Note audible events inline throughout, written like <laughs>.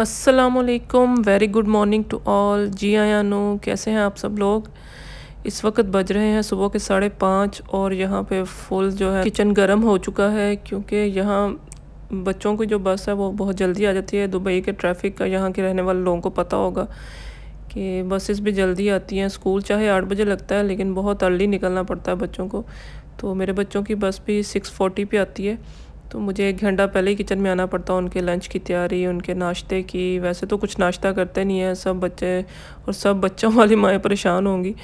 असलकुम very good morning to all जी आया हाँ नो कैसे हैं आप सब लोग इस वक्त बज रहे हैं सुबह के साढ़े पाँच और यहाँ पे फुल जो है किचन गर्म हो चुका है क्योंकि यहाँ बच्चों की जो बस है वो बहुत जल्दी आ जाती है दुबई के ट्रैफिक का यहाँ के रहने वाले लोगों को पता होगा कि बसेस भी जल्दी आती हैं स्कूल चाहे आठ बजे लगता है लेकिन बहुत अर्ली निकलना पड़ता है बच्चों को तो मेरे बच्चों की बस भी सिक्स फोर्टी आती है तो मुझे एक घंटा पहले ही किचन में आना पड़ता है उनके लंच की तैयारी उनके नाश्ते की वैसे तो कुछ नाश्ता करते नहीं है सब बच्चे और सब बच्चों वाली माएँ परेशान होंगी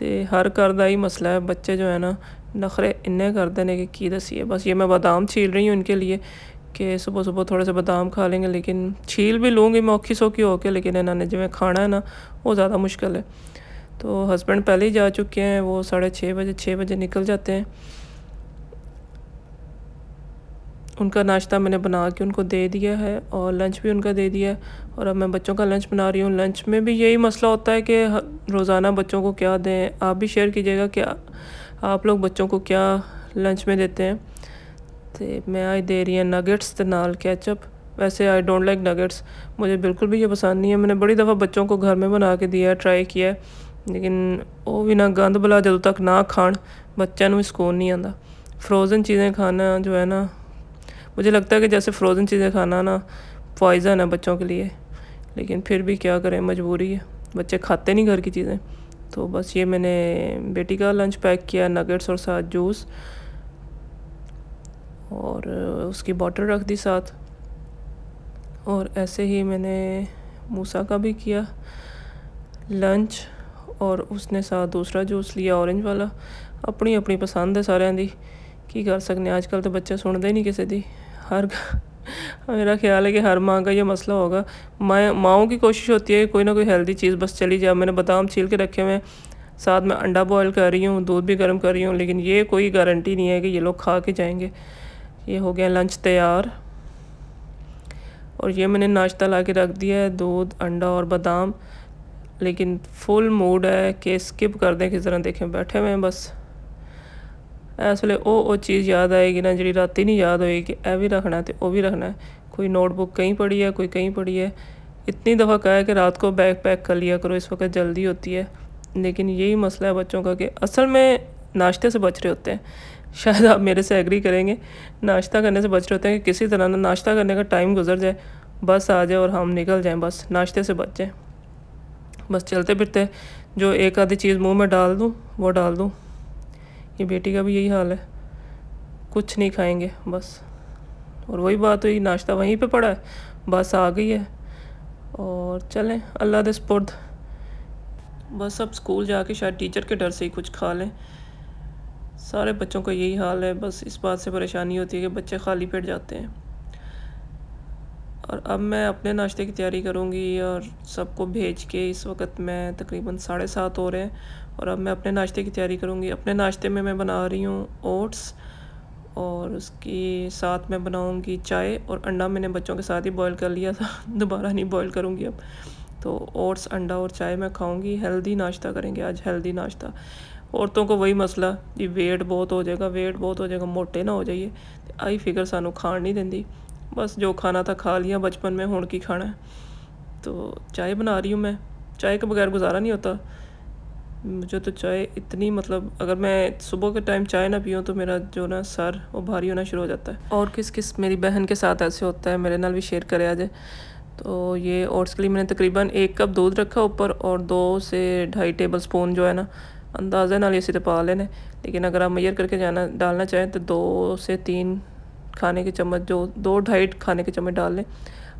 तो हर घर का ही मसला है बच्चे जो है ना नखरे इन्ने करते हैं कि की दसी है बस ये मैं बादाम छील रही हूँ इनके लिए कि सुबह सुबह थोड़े से बादाम खा लेंगे लेकिन छील भी लूँगी मैं औखी सौखी होकर लेकिन इन्होंने जिमें खाना है ना वो ज़्यादा मुश्किल है तो हस्बैंड पहले ही जा चुके हैं वो साढ़े छः बजे छः बजे निकल जाते हैं उनका नाश्ता मैंने बना के उनको दे दिया है और लंच भी उनका दे दिया है और अब मैं बच्चों का लंच बना रही हूँ लंच में भी यही मसला होता है कि रोज़ाना बच्चों को क्या दें आप भी शेयर कीजिएगा कि आप लोग बच्चों को क्या लंच में देते हैं तो मैं आज दे रही हूँ नगेट्स के नाल कैचअप वैसे आई डोंट लाइक नगेट्स मुझे बिल्कुल भी ये पसंद नहीं है मैंने बड़ी दफ़ा बच्चों को घर में बना के दिया ट्राई किया है लेकिन वो भी ना गंद भला जदों तक ना खान बच्चों भी सुकून नहीं आता फ्रोज़न चीज़ें खाना जो है ना मुझे लगता है कि जैसे फ्रोज़न चीज़ें खाना ना पॉइज़न है बच्चों के लिए लेकिन फिर भी क्या करें मजबूरी है बच्चे खाते नहीं घर की चीज़ें तो बस ये मैंने बेटी का लंच पैक किया नगेट्स और साथ जूस और उसकी बॉटल रख दी साथ और ऐसे ही मैंने मूसा का भी किया लंच और उसने साथ दूसरा जूस लिया ऑरेंज वाला अपनी अपनी पसंद है सारे की कर सकने अजकल तो बच्चे सुनते ही नहीं किसी की हर मेरा ख्याल है कि हर माँ का ये मसला होगा माएँ माओं की कोशिश होती है कोई ना कोई हेल्दी चीज़ बस चली जाए मैंने बादाम छील के रखे हुए हैं साथ में अंडा बॉयल कर रही हूँ दूध भी गर्म कर रही हूँ लेकिन ये कोई गारंटी नहीं है कि ये लोग खा के जाएंगे ये हो गया लंच तैयार और ये मैंने नाश्ता ला के रख दिया है दूध अंडा और बादाम लेकिन फुल मूड है कि स्किप कर दें किस तरह देखें बैठे हुए हैं बस इस वे चीज़ याद आएगी ना जी ਨਾ नहीं याद होएगी ए भी रखना है तो वह भी रखना है कोई नोटबुक कहीं पढ़ी है कोई कहीं पढ़ी है इतनी दफ़ा कहा है कि रात को बैग पैक कर लिया करो इस वक्त जल्दी होती है लेकिन यही मसला है बच्चों का कि असल में नाश्ते से बच रहे होते हैं शायद आप मेरे से एग्री करेंगे नाश्ता करने से बच रहे होते हैं कि किसी तरह ना नाश्ता करने का टाइम गुजर जाए बस आ जाए और हम निकल जाएं बस नाश्ते से बच जाएँ बस चलते फिरते जो एक आधी चीज़ मुँह में डाल दूँ वो डाल दूँ ये बेटी का भी यही हाल है कुछ नहीं खाएंगे बस और वही बात हुई नाश्ता वहीं पे पड़ा है बस आ गई है और चलें अल्लाह दुर्द बस अब स्कूल जाके शायद टीचर के डर से ही कुछ खा लें सारे बच्चों का यही हाल है बस इस बात से परेशानी होती है कि बच्चे खाली पेट जाते हैं और अब मैं अपने नाश्ते की तैयारी करूँगी और सबको भेज के इस वक्त मैं तकरीबन साढ़े सात हो रहे हैं और अब मैं अपने नाश्ते की तैयारी करूँगी अपने नाश्ते में मैं बना रही हूँ ओट्स और उसके साथ मैं बनाऊँगी चाय और अंडा मैंने बच्चों के साथ ही बॉयल कर लिया था <laughs> दोबारा नहीं बॉयल करूँगी अब तो ओट्स अंडा और चाय मैं खाऊँगी हेल्दी नाश्ता करेंगे आज हेल्दी नाश्ता औरतों को वही मसला जी वेट बहुत हो जाएगा वेट बहुत हो जाएगा मोटे ना हो जाइए आई फिगर सानू खाण नहीं देंदी बस जो खाना था खा लिया बचपन में हूँ की खाना है तो चाय बना रही हूँ मैं चाय के बगैर गुजारा नहीं होता मुझे तो चाय इतनी मतलब अगर मैं सुबह के टाइम चाय ना पीऊँ तो मेरा जो ना सर वो भारी होना शुरू हो जाता है और किस किस मेरी बहन के साथ ऐसे होता है मेरे नाल भी शेयर करे आज तो ये ओट्स के लिए मैंने तकरीबन एक कप दूध रखा ऊपर और दो से ढाई टेबल स्पून जो है ना अंदाजे नाल इसी पा लेने लेकिन अगर आप मैयर करके जाना डालना चाहें तो दो से तीन खाने के चम्मच जो दो ढाई खाने के चम्मच डाल लें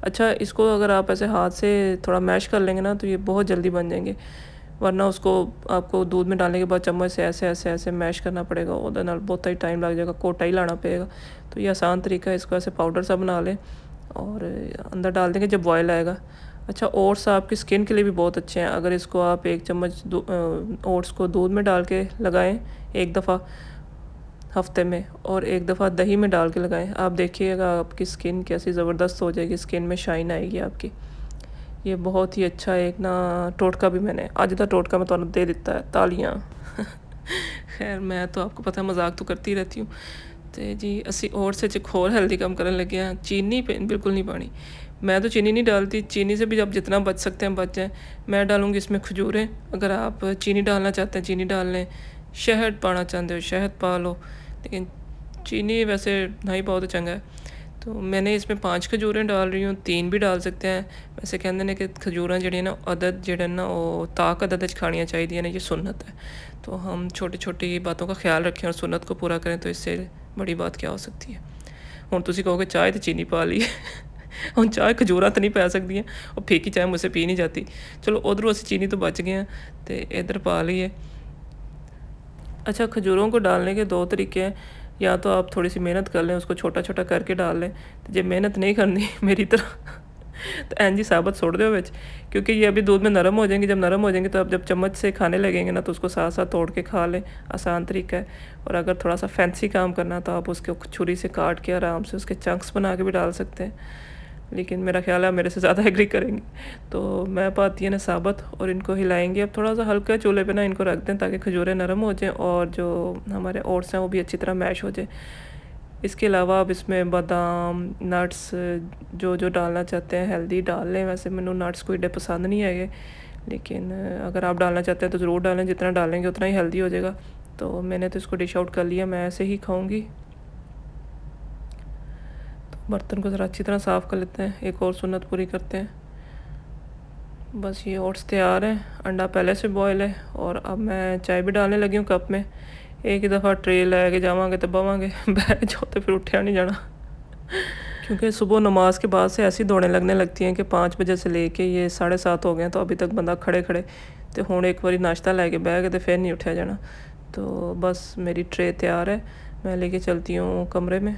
अच्छा इसको अगर आप ऐसे हाथ से थोड़ा मैश कर लेंगे ना तो ये बहुत जल्दी बन जाएंगे वरना उसको आपको दूध में डालने के बाद चम्मच से ऐसे ऐसे ऐसे मैश करना पड़ेगा वो बहुत ही टाइम लग जाएगा कोटा ही लाना पड़ेगा तो ये आसान तरीका है इसको ऐसे पाउडर सा बना लें और अंदर डाल देंगे जब बॉयल आएगा अच्छा ओट्स आपकी स्किन के लिए भी बहुत अच्छे हैं अगर इसको आप एक चम्मच ओट्स को दूध में डाल के लगाएँ एक दफ़ा हफ्ते में और एक दफ़ा दही में डाल के लगाएं आप देखिएगा आपकी स्किन कैसी ज़बरदस्त हो जाएगी स्किन में शाइन आएगी आपकी ये बहुत ही अच्छा है एक ना टोटका भी मैंने अज का टोटका मैं तुम्हें दे दिता है तालियाँ <laughs> खैर मैं तो आपको पता है मजाक तो करती रहती हूँ तो जी असी से एक होर हेल्दी काम करने लगे हैं चीनी बिल्कुल नहीं पानी मैं तो चीनी नहीं डालती चीनी से भी आप जितना बच सकते हैं बच जाएँ मैं डालूँगी इसमें खजूरें अगर आप चीनी डालना चाहते हैं चीनी डाल लें शहद पाना चाहते हो शहद पा लो लेकिन चीनी वैसे नहीं बहुत चंगा है तो मैंने इसमें पाँच खजूरें डाल रही हूँ तीन भी डाल सकते हैं वैसे कहते हैं कि खजूर जड़ियाँ ना अदद जेड़ा ना वो ताक अदद खानियाँ चाहिए ना ये सुनत है तो हम छोटी छोटी बातों का ख्याल रखें और सुनत को पूरा करें तो इससे बड़ी बात क्या हो सकती है हूँ तुम कहो कि चाय तो चीनी पा ली ਹੁਣ ਚਾਹ ਖਜੂਰਾਂ ਤਾਂ ਨਹੀਂ ਪੈ ਸਕਦੀਆਂ और फीकी चाय ਮੁਸੇ पी नहीं जाती चलो ਉਧਰੋਂ ਅਸੀਂ चीनी तो बच गए तो इधर पा लीए अच्छा खजूरों को डालने के दो तरीके हैं या तो आप थोड़ी सी मेहनत कर लें उसको छोटा छोटा करके डाल लें तो जब मेहनत नहीं करनी <laughs> मेरी तरह तो एन जी साबत छोड़ दो बिच क्योंकि ये अभी दूध में नरम हो जाएंगे जब नरम हो जाएंगे तो आप जब चम्मच से खाने लगेंगे ना तो उसको साथ साथ तोड़ के खा लें आसान तरीका है और अगर थोड़ा सा फैंसी काम करना तो आप उसको छुरी से काट के आराम से उसके चंक्स बना के भी डाल सकते हैं लेकिन मेरा ख्याल है मेरे से ज़्यादा एग्री <laughs> करेंगे तो मैं पाती है ना साबत और इनको हिलाएंगे अब थोड़ा सा हल्का चूल्हे पे ना इनको रख दें ताकि खजूरें नरम हो जाएं और जो हमारे ओट्स हैं वो भी अच्छी तरह मैश हो जाए इसके अलावा अब इसमें बादाम नट्स जो जो डालना चाहते हैं हेल्दी डाल लें वैसे मैंने नट्स कोई डे पसंद नहीं आएंगे लेकिन अगर आप डालना चाहते हैं तो ज़रूर डालें जितना डालेंगे उतना ही हेल्दी हो जाएगा तो मैंने तो इसको डिश आउट कर लिया मैं ऐसे ही खाऊँगी बर्तन को ज़रा अच्छी तरह साफ़ कर लेते हैं एक और सुन्नत पूरी करते हैं बस ये ओट्स तैयार हैं अंडा पहले से बॉयल है और अब मैं चाय भी डालने लगी हूँ कप में एक ही दफ़ा ट्रे लै के जावे तो बवागे बह जाओ तो फिर उठा नहीं जाना क्योंकि सुबह नमाज के बाद से ऐसी दौड़ें लगने लगती हैं कि पाँच बजे से ले ये साढ़े सात हो गए तो अभी तक बंदा खड़े खड़े तो हूँ एक बारी नाश्ता लैके बह गए तो फिर नहीं उठाया जाना तो बस मेरी ट्रे तैयार है मैं लेके चलती हूँ कमरे में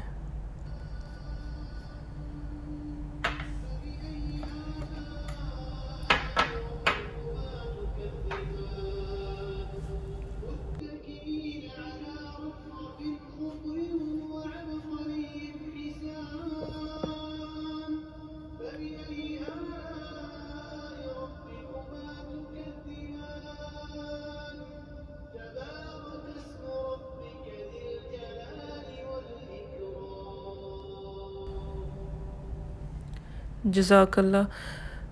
जजाकल्ला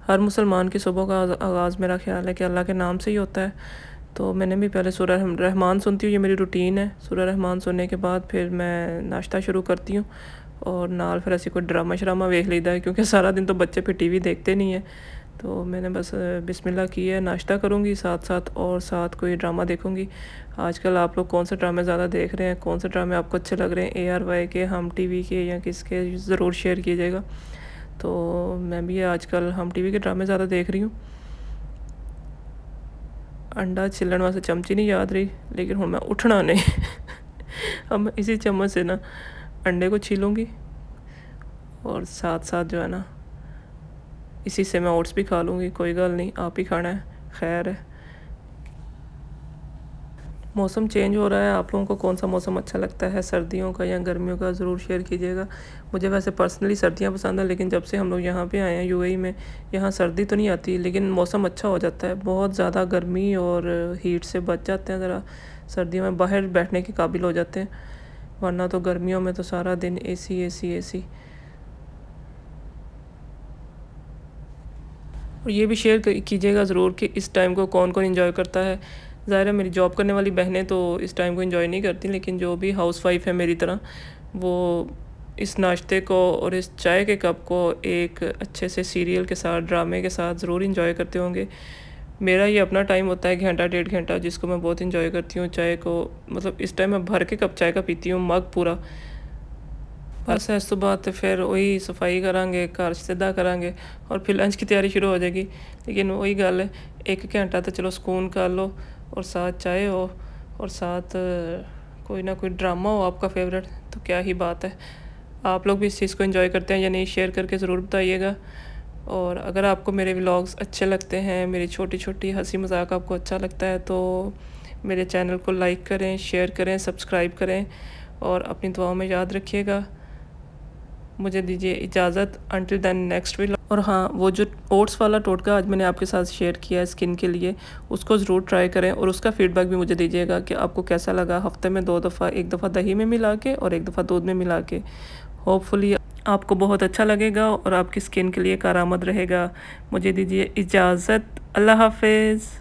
हर मुसलमान की सुबह का आगाज़ मेरा ख्याल है कि अल्लाह के नाम से ही होता है तो मैंने भी पहले सूर्य रहमान सुनती हूँ ये मेरी रूटीन है सूर्य रहमान सुनने के बाद फिर मैं नाश्ता शुरू करती हूँ और नाल फिर ऐसी कोई ड्रामा श्रामा देख लीदा है क्योंकि सारा दिन तो बच्चे फिर टीवी देखते नहीं है तो मैंने बस बिस्मिल्लाह की है नाश्ता करूँगी साथ साथ और साथ कोई ड्रामा देखूँगी आजकल आप लोग कौन से ड्रामे ज़्यादा देख रहे हैं कौन से ड्रामे आपको अच्छे लग रहे हैं ए आर वाई के हम टी वी के या किसके ज़रूर शेयर किया जाएगा तो मैं भी आजकल हम टीवी के ड्रामे ज़्यादा देख रही हूँ अंडा छिलन वास्ते चमची नहीं याद रही लेकिन हूँ मैं उठना नहीं <laughs> अब मैं इसी चम्मच से ना अंडे को छीलूँगी और साथ साथ जो है ना इसी से मैं ओट्स भी खा लूँगी कोई गल नहीं आप ही खाना है खैर है मौसम चेंज हो रहा है आप लोगों को कौन सा मौसम अच्छा लगता है सर्दियों का या गर्मियों का ज़रूर शेयर कीजिएगा मुझे वैसे पर्सनली सर्दियाँ पसंद हैं लेकिन जब से हम लोग यहाँ पे आए हैं यूएई में यहाँ सर्दी तो नहीं आती लेकिन मौसम अच्छा हो जाता है बहुत ज़्यादा गर्मी और हीट से बच जाते हैं ज़रा सर्दियों में बाहर बैठने के काबिल हो जाते हैं वरना तो गर्मियों में तो सारा दिन ए सी ए सी ए सी और ये भी शेयर कीजिएगा ज़रूर कि इस टाइम को कौन कौन इन्जॉय करता है ज़ाहिर है मेरी जॉब करने वाली बहनें तो इस टाइम को इन्जॉय नहीं करती लेकिन जो भी हाउस वाइफ है मेरी तरह वो इस नाश्ते को और इस चाय के कप को एक अच्छे से सीरियल के साथ ड्रामे के साथ ज़रूर इंजॉय करते होंगे मेरा ये अपना टाइम होता है घंटा डेढ़ घंटा जिसको मैं बहुत इंजॉय करती हूँ चाय को मतलब इस टाइम मैं भर के कप चाय का पीती हूँ मग पूरा बस इस तो बात फिर वही सफाई करा घर सीधा करा और फिर लंच की तैयारी शुरू हो जाएगी लेकिन वही गल है एक घंटा तो चलो सुकून कर लो और साथ चाय हो और साथ कोई ना कोई ड्रामा हो आपका फेवरेट तो क्या ही बात है आप लोग भी इस चीज़ को इन्जॉय करते हैं या नहीं शेयर करके ज़रूर बताइएगा और अगर आपको मेरे व्लॉग्स अच्छे लगते हैं मेरी छोटी छोटी हंसी मजाक आपको अच्छा लगता है तो मेरे चैनल को लाइक करें शेयर करें सब्सक्राइब करें और अपनी दुआओं में याद रखिएगा मुझे दीजिए इजाज़त अंटिल दैन नेक्स्ट वील और हाँ वो जो ओट्स वाला टोटका आज मैंने आपके साथ शेयर किया है स्किन के लिए उसको ज़रूर ट्राई करें और उसका फीडबैक भी मुझे दीजिएगा कि आपको कैसा लगा हफ्ते में दो दफ़ा एक दफ़ा दही में मिला के और एक दफ़ा दूध में मिला के होपफुली आपको बहुत अच्छा लगेगा और आपकी स्किन के लिए कारामद रहेगा मुझे दीजिए इजाज़त अल्लाह हाफिज़